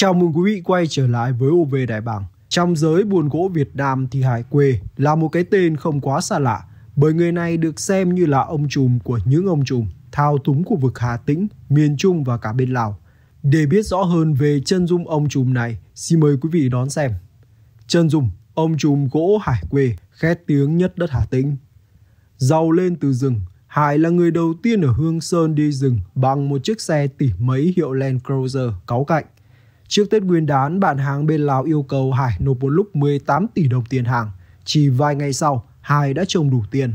Chào mừng quý vị quay trở lại với OV Đại Bàng. Trong giới buôn gỗ Việt Nam thì Hải Quê là một cái tên không quá xa lạ, bởi người này được xem như là ông trùm của những ông trùm thao túng khu vực Hà Tĩnh, miền Trung và cả bên Lào. Để biết rõ hơn về chân dung ông trùm này, xin mời quý vị đón xem. Chân dung, ông trùm gỗ Hải Quê, khét tiếng nhất đất Hà Tĩnh. Giàu lên từ rừng, Hải là người đầu tiên ở Hương Sơn đi rừng bằng một chiếc xe tỉ mấy hiệu Land Cruiser cáu cạnh. Trước Tết Nguyên đán, bạn hàng bên Lào yêu cầu Hải nộp một lúc 18 tỷ đồng tiền hàng. Chỉ vài ngày sau, Hải đã trồng đủ tiền.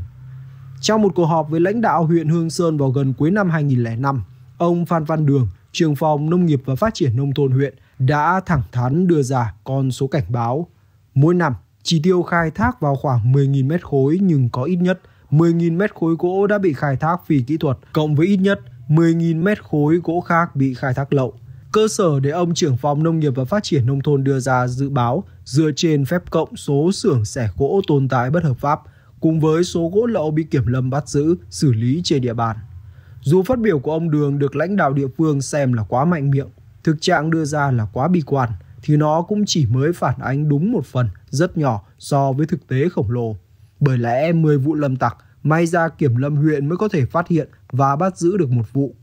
Trong một cuộc họp với lãnh đạo huyện Hương Sơn vào gần cuối năm 2005, ông Phan Văn Đường, trưởng phòng Nông nghiệp và Phát triển Nông thôn huyện, đã thẳng thắn đưa ra con số cảnh báo. Mỗi năm, chỉ tiêu khai thác vào khoảng 10.000 mét khối nhưng có ít nhất 10.000 mét khối gỗ đã bị khai thác vì kỹ thuật, cộng với ít nhất 10.000 mét khối gỗ khác bị khai thác lậu cơ sở để ông trưởng phòng nông nghiệp và phát triển nông thôn đưa ra dự báo dựa trên phép cộng số xưởng xẻ gỗ tồn tại bất hợp pháp cùng với số gỗ lậu bị kiểm lâm bắt giữ, xử lý trên địa bàn. Dù phát biểu của ông Đường được lãnh đạo địa phương xem là quá mạnh miệng, thực trạng đưa ra là quá bi quan, thì nó cũng chỉ mới phản ánh đúng một phần rất nhỏ so với thực tế khổng lồ. Bởi lẽ 10 vụ lâm tặc, may ra kiểm lâm huyện mới có thể phát hiện và bắt giữ được một vụ.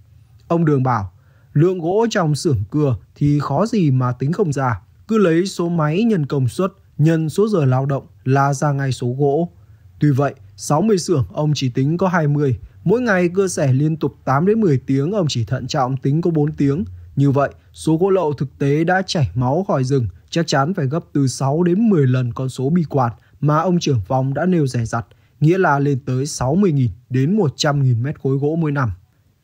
Ông Đường bảo, Lượng gỗ trong xưởng cưa thì khó gì mà tính không ra. Cứ lấy số máy nhân công suất, nhân số giờ lao động là ra ngay số gỗ. Tuy vậy, 60 xưởng ông chỉ tính có 20, mỗi ngày cưa sẻ liên tục 8 đến 10 tiếng ông chỉ thận trọng tính có 4 tiếng. Như vậy, số gỗ lậu thực tế đã chảy máu khỏi rừng chắc chắn phải gấp từ 6 đến 10 lần con số bi quạt mà ông trưởng phòng đã nêu rẻ rặt, nghĩa là lên tới 60.000 đến 100.000 mét khối gỗ mỗi năm.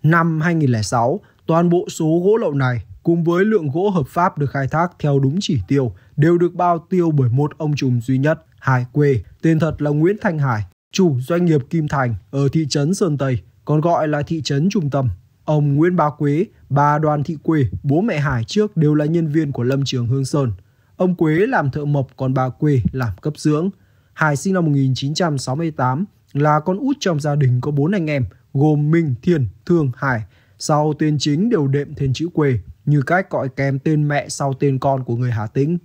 Năm 2006, Toàn bộ số gỗ lậu này cùng với lượng gỗ hợp pháp được khai thác theo đúng chỉ tiêu đều được bao tiêu bởi một ông trùm duy nhất, Hải Quê, tên thật là Nguyễn Thanh Hải, chủ doanh nghiệp Kim Thành ở thị trấn Sơn Tây, còn gọi là thị trấn Trung Tâm. Ông Nguyễn Bá Quế, bà Đoàn Thị Quế, bố mẹ Hải trước đều là nhân viên của Lâm Trường Hương Sơn. Ông Quế làm thợ mộc còn bà Quế làm cấp dưỡng. Hải sinh năm 1968, là con út trong gia đình có bốn anh em gồm Minh, Thiền Thương, Hải – sau tên chính đều đệm thêm chữ quê, như cách gọi kèm tên mẹ sau tên con của người Hà Tĩnh.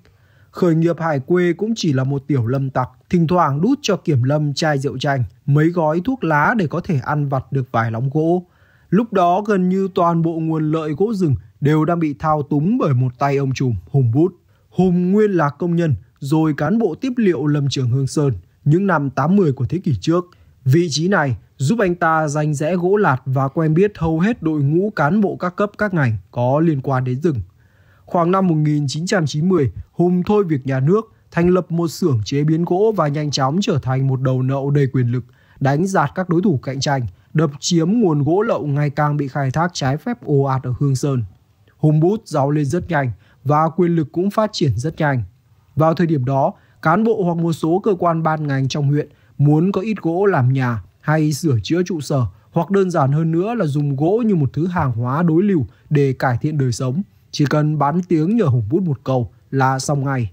Khởi nghiệp hải quê cũng chỉ là một tiểu lâm tặc, thỉnh thoảng đút cho kiểm lâm chai rượu chanh, mấy gói thuốc lá để có thể ăn vặt được vài lóng gỗ. Lúc đó gần như toàn bộ nguồn lợi gỗ rừng đều đang bị thao túng bởi một tay ông trùm Hùng Bút. Hùng nguyên là công nhân, rồi cán bộ tiếp liệu lâm trường Hương Sơn, những năm 80 của thế kỷ trước. Vị trí này giúp anh ta danh rẽ gỗ lạt và quen biết hầu hết đội ngũ cán bộ các cấp các ngành có liên quan đến rừng. Khoảng năm 1990, Hùng thôi việc nhà nước, thành lập một xưởng chế biến gỗ và nhanh chóng trở thành một đầu nậu đầy quyền lực, đánh giạt các đối thủ cạnh tranh, đập chiếm nguồn gỗ lậu ngày càng bị khai thác trái phép ồ ạt ở Hương Sơn. Hùng bút giàu lên rất nhanh và quyền lực cũng phát triển rất nhanh. Vào thời điểm đó, cán bộ hoặc một số cơ quan ban ngành trong huyện muốn có ít gỗ làm nhà hay sửa chữa trụ sở hoặc đơn giản hơn nữa là dùng gỗ như một thứ hàng hóa đối lưu để cải thiện đời sống. Chỉ cần bán tiếng nhờ hùng bút một câu là xong ngay.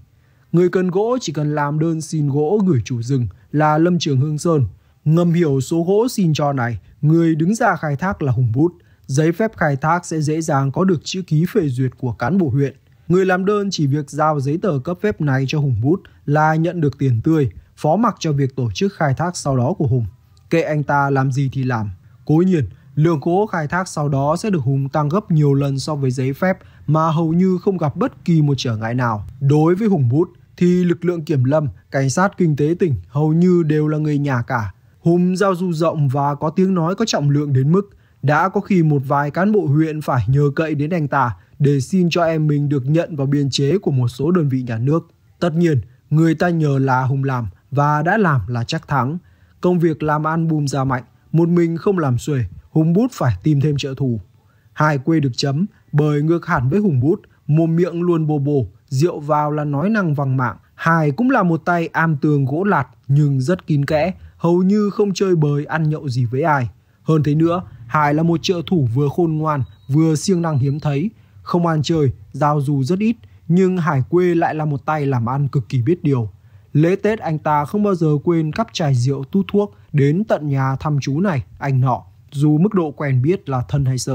Người cần gỗ chỉ cần làm đơn xin gỗ gửi chủ rừng là Lâm Trường Hương Sơn. Ngầm hiểu số gỗ xin cho này, người đứng ra khai thác là hùng bút. Giấy phép khai thác sẽ dễ dàng có được chữ ký phê duyệt của cán bộ huyện. Người làm đơn chỉ việc giao giấy tờ cấp phép này cho Hùng Bút là nhận được tiền tươi, phó mặc cho việc tổ chức khai thác sau đó của Hùng kệ anh ta làm gì thì làm. Cố nhiên, lượng gỗ khai thác sau đó sẽ được Hùng tăng gấp nhiều lần so với giấy phép mà hầu như không gặp bất kỳ một trở ngại nào. Đối với Hùng Bút thì lực lượng kiểm lâm, cảnh sát kinh tế tỉnh hầu như đều là người nhà cả. Hùng giao du rộng và có tiếng nói có trọng lượng đến mức đã có khi một vài cán bộ huyện phải nhờ cậy đến anh ta để xin cho em mình được nhận vào biên chế của một số đơn vị nhà nước. Tất nhiên, người ta nhờ là Hùng làm và đã làm là chắc thắng – Công việc làm ăn album ra mạnh, một mình không làm xuề Hùng Bút phải tìm thêm trợ thủ. Hai quê được chấm bởi ngược hẳn với Hùng Bút, mồm miệng luôn bồ bồ rượu vào là nói năng vằng mạng. Hải cũng là một tay am tường gỗ lạt nhưng rất kín kẽ, hầu như không chơi bời ăn nhậu gì với ai. Hơn thế nữa, Hải là một trợ thủ vừa khôn ngoan, vừa siêng năng hiếm thấy, không ăn chơi, giao du rất ít, nhưng Hải quê lại là một tay làm ăn cực kỳ biết điều. Lễ Tết anh ta không bao giờ quên cắp chai rượu tu thuốc đến tận nhà thăm chú này, anh nọ, dù mức độ quen biết là thân hay sơ.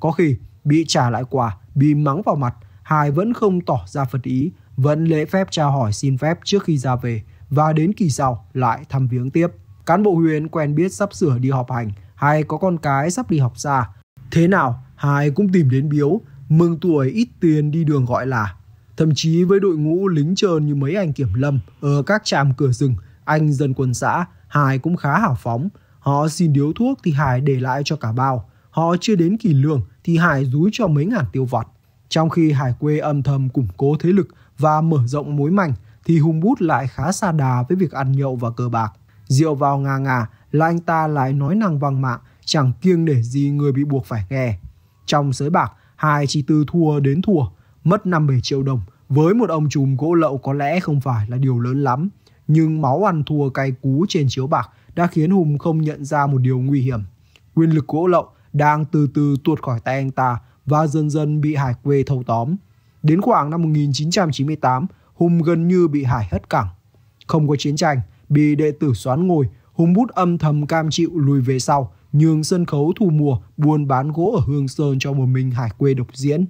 Có khi bị trả lại quà, bị mắng vào mặt, hai vẫn không tỏ ra phật ý, vẫn lễ phép tra hỏi xin phép trước khi ra về và đến kỳ sau lại thăm viếng tiếp. Cán bộ Huyền quen biết sắp sửa đi họp hành hay có con cái sắp đi học xa. Thế nào, hai cũng tìm đến biếu, mừng tuổi ít tiền đi đường gọi là Thậm chí với đội ngũ lính trơn như mấy anh kiểm lâm ở các trạm cửa rừng, anh dân quân xã, Hải cũng khá hào phóng. Họ xin điếu thuốc thì Hải để lại cho cả bao. Họ chưa đến kỳ lương thì Hải rúi cho mấy ngàn tiêu vặt. Trong khi Hải quê âm thầm củng cố thế lực và mở rộng mối mảnh, thì Hùng Bút lại khá xa đà với việc ăn nhậu và cờ bạc. Rượu vào ngà ngà là anh ta lại nói năng vang mạng, chẳng kiêng để gì người bị buộc phải nghe. Trong sới bạc, Hải chỉ từ thua đến thua, mất 57 triệu đồng với một ông trùm gỗ lậu có lẽ không phải là điều lớn lắm, nhưng máu ăn thua cay cú trên chiếu bạc đã khiến Hùng không nhận ra một điều nguy hiểm. Quyền lực gỗ lậu đang từ từ tuột khỏi tay anh ta và dần dần bị Hải quê thâu tóm. Đến khoảng năm 1998, Hùng gần như bị Hải hất cẳng. Không có chiến tranh, bị đệ tử xoán ngồi, Hùng bút âm thầm cam chịu lùi về sau, nhường sân khấu thu mùa buôn bán gỗ ở Hương Sơn cho một mình Hải quê độc diễn.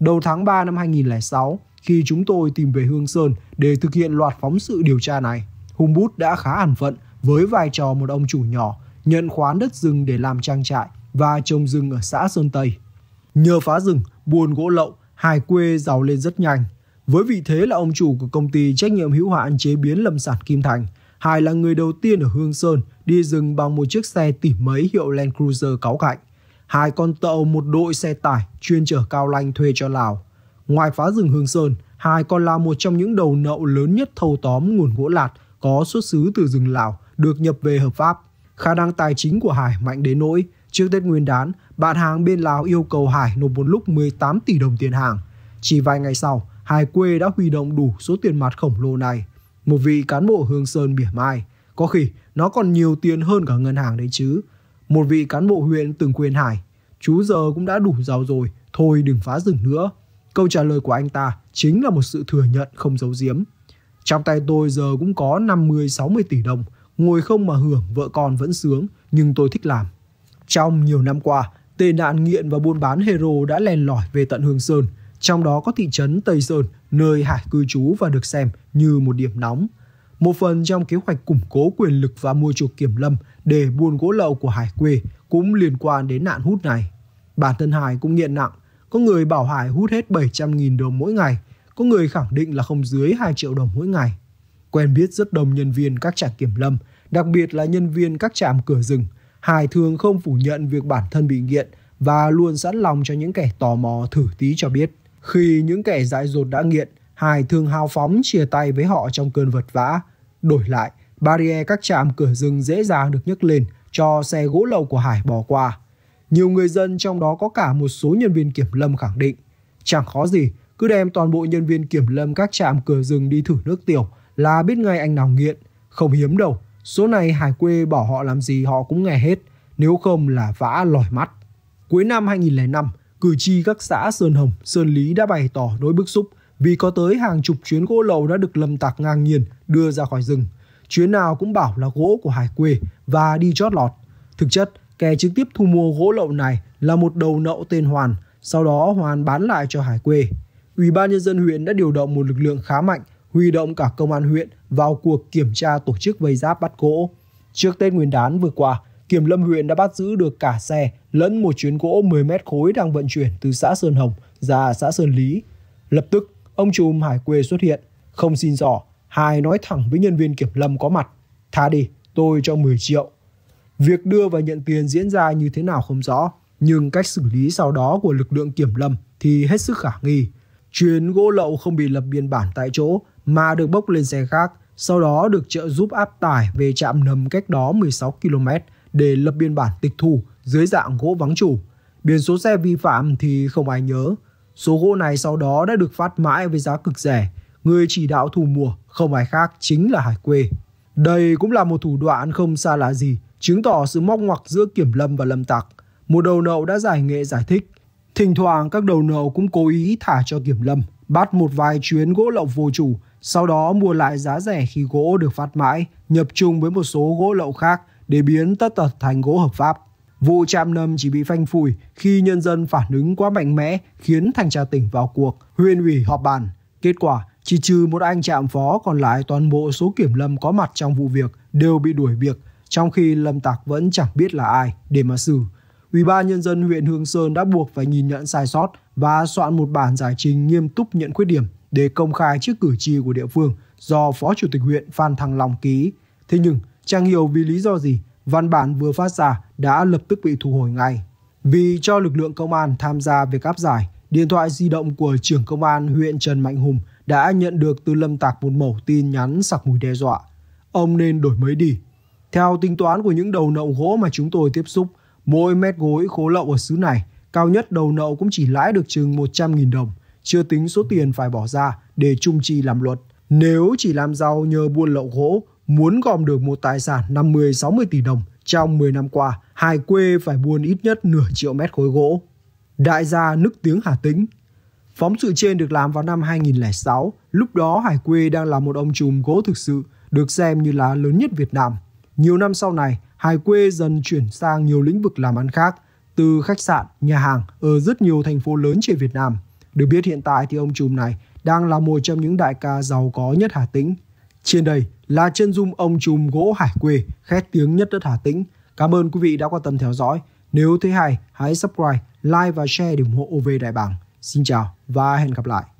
Đầu tháng 3 năm 2006, khi chúng tôi tìm về Hương Sơn để thực hiện loạt phóng sự điều tra này, Hùng Bút đã khá hẳn phận với vai trò một ông chủ nhỏ, nhận khoán đất rừng để làm trang trại và trồng rừng ở xã Sơn Tây. Nhờ phá rừng, buôn gỗ lậu, Hải Quê giàu lên rất nhanh. Với vị thế là ông chủ của công ty trách nhiệm hữu hạn chế biến lâm sản Kim Thành, Hải là người đầu tiên ở Hương Sơn đi rừng bằng một chiếc xe tỉ mấy hiệu Land Cruiser cáu cạnh hai con tàu một đội xe tải chuyên chở cao lanh thuê cho Lào. Ngoài phá rừng Hương Sơn, Hai còn là một trong những đầu nậu lớn nhất thâu tóm nguồn gỗ lạt có xuất xứ từ rừng Lào được nhập về hợp pháp. Khả năng tài chính của Hải mạnh đến nỗi, trước Tết Nguyên đán, bạn hàng bên Lào yêu cầu Hải nộp một lúc 18 tỷ đồng tiền hàng. Chỉ vài ngày sau, Hải quê đã huy động đủ số tiền mặt khổng lồ này. Một vị cán bộ Hương Sơn bỉa mai, có khi nó còn nhiều tiền hơn cả ngân hàng đấy chứ. Một vị cán bộ huyện từng khuyên Hải, chú giờ cũng đã đủ giàu rồi, thôi đừng phá rừng nữa. Câu trả lời của anh ta chính là một sự thừa nhận không giấu giếm. Trong tay tôi giờ cũng có 50-60 tỷ đồng, ngồi không mà hưởng vợ con vẫn sướng, nhưng tôi thích làm. Trong nhiều năm qua, tệ nạn nghiện và buôn bán hero đã len lỏi về tận Hương Sơn, trong đó có thị trấn Tây Sơn, nơi Hải cư trú và được xem như một điểm nóng – một phần trong kế hoạch củng cố quyền lực và mua chuộc kiểm lâm để buôn gỗ lậu của Hải quê cũng liên quan đến nạn hút này. Bản thân Hải cũng nghiện nặng, có người bảo Hải hút hết 700.000 đồng mỗi ngày, có người khẳng định là không dưới 2 triệu đồng mỗi ngày. Quen biết rất đông nhân viên các trạm kiểm lâm, đặc biệt là nhân viên các trạm cửa rừng. Hải thường không phủ nhận việc bản thân bị nghiện và luôn sẵn lòng cho những kẻ tò mò thử tí cho biết. Khi những kẻ dại dột đã nghiện, Hải thường hào phóng chia tay với họ trong cơn vật vã. Đổi lại, barrier các trạm cửa rừng dễ dàng được nhấc lên cho xe gỗ lậu của Hải bỏ qua. Nhiều người dân trong đó có cả một số nhân viên kiểm lâm khẳng định. Chẳng khó gì, cứ đem toàn bộ nhân viên kiểm lâm các trạm cửa rừng đi thử nước tiểu là biết ngay anh nào nghiện. Không hiếm đâu, số này Hải quê bỏ họ làm gì họ cũng nghe hết, nếu không là vã lòi mắt. Cuối năm 2005, cử tri các xã Sơn Hồng, Sơn Lý đã bày tỏ nỗi bức xúc vì có tới hàng chục chuyến gỗ lậu đã được lâm tạc ngang nhiên đưa ra khỏi rừng. Chuyến nào cũng bảo là gỗ của hải quê và đi chót lọt. Thực chất, kẻ trực tiếp thu mua gỗ lậu này là một đầu nậu tên Hoàn, sau đó Hoàn bán lại cho hải quê. Ủy ban nhân dân huyện đã điều động một lực lượng khá mạnh, huy động cả công an huyện vào cuộc kiểm tra tổ chức vây giáp bắt gỗ. Trước Tết Nguyên đán vừa qua, Kiểm lâm huyện đã bắt giữ được cả xe lẫn một chuyến gỗ 10 mét khối đang vận chuyển từ xã Sơn Hồng ra xã Sơn Lý. Lập tức, ông trùm hải quê xuất hiện, không xin giỏ, Hải nói thẳng với nhân viên kiểm lâm có mặt, tha đi, tôi cho 10 triệu. Việc đưa và nhận tiền diễn ra như thế nào không rõ, nhưng cách xử lý sau đó của lực lượng kiểm lâm thì hết sức khả nghi. Chuyến gỗ lậu không bị lập biên bản tại chỗ mà được bốc lên xe khác, sau đó được trợ giúp áp tải về trạm nầm cách đó 16 km để lập biên bản tịch thu dưới dạng gỗ vắng chủ. Biển số xe vi phạm thì không ai nhớ, Số gỗ này sau đó đã được phát mãi với giá cực rẻ. Người chỉ đạo thu mua không ai khác chính là Hải Quê. Đây cũng là một thủ đoạn không xa lạ gì, chứng tỏ sự móc ngoặc giữa kiểm lâm và lâm tặc. Một đầu nậu đã giải nghệ giải thích. Thỉnh thoảng các đầu nậu cũng cố ý thả cho kiểm lâm, bắt một vài chuyến gỗ lậu vô chủ, sau đó mua lại giá rẻ khi gỗ được phát mãi, nhập chung với một số gỗ lậu khác để biến tất tật thành gỗ hợp pháp. Vụ trạm nâm chỉ bị phanh phui khi nhân dân phản ứng quá mạnh mẽ khiến thanh tra tỉnh vào cuộc, huyện ủy họp bàn. Kết quả, chỉ trừ một anh trạm phó còn lại toàn bộ số kiểm lâm có mặt trong vụ việc đều bị đuổi việc, trong khi lâm tạc vẫn chẳng biết là ai để mà xử. Ủy ban nhân dân huyện Hương Sơn đã buộc phải nhìn nhận sai sót và soạn một bản giải trình nghiêm túc nhận khuyết điểm để công khai trước cử tri của địa phương do Phó Chủ tịch huyện Phan Thăng Long ký. Thế nhưng, chẳng hiểu vì lý do gì văn bản vừa phát ra đã lập tức bị thu hồi ngay. Vì cho lực lượng công an tham gia việc áp giải, điện thoại di động của trưởng công an huyện Trần Mạnh Hùng đã nhận được từ Lâm Tạc một mẩu tin nhắn sặc mùi đe dọa. Ông nên đổi mới đi. Theo tính toán của những đầu nậu gỗ mà chúng tôi tiếp xúc, mỗi mét gối khố lậu ở xứ này, cao nhất đầu nậu cũng chỉ lãi được chừng 100.000 đồng, chưa tính số tiền phải bỏ ra để chung chi làm luật. Nếu chỉ làm giàu nhờ buôn lậu gỗ, Muốn gom được một tài sản 50-60 tỷ đồng trong 10 năm qua, Hải Quê phải buôn ít nhất nửa triệu mét khối gỗ. Đại gia nức tiếng Hà Tĩnh Phóng sự trên được làm vào năm 2006, lúc đó Hải Quê đang là một ông trùm gỗ thực sự, được xem như là lớn nhất Việt Nam. Nhiều năm sau này, Hải Quê dần chuyển sang nhiều lĩnh vực làm ăn khác, từ khách sạn, nhà hàng ở rất nhiều thành phố lớn trên Việt Nam. Được biết hiện tại thì ông trùm này đang là một trong những đại ca giàu có nhất Hà Tĩnh. Trên đây là chân dung ông trùm gỗ Hải Quê, khét tiếng nhất đất Hà Tĩnh. Cảm ơn quý vị đã quan tâm theo dõi. Nếu thấy hay, hãy subscribe, like và share để ủng hộ OV Đại Bàng. Xin chào và hẹn gặp lại.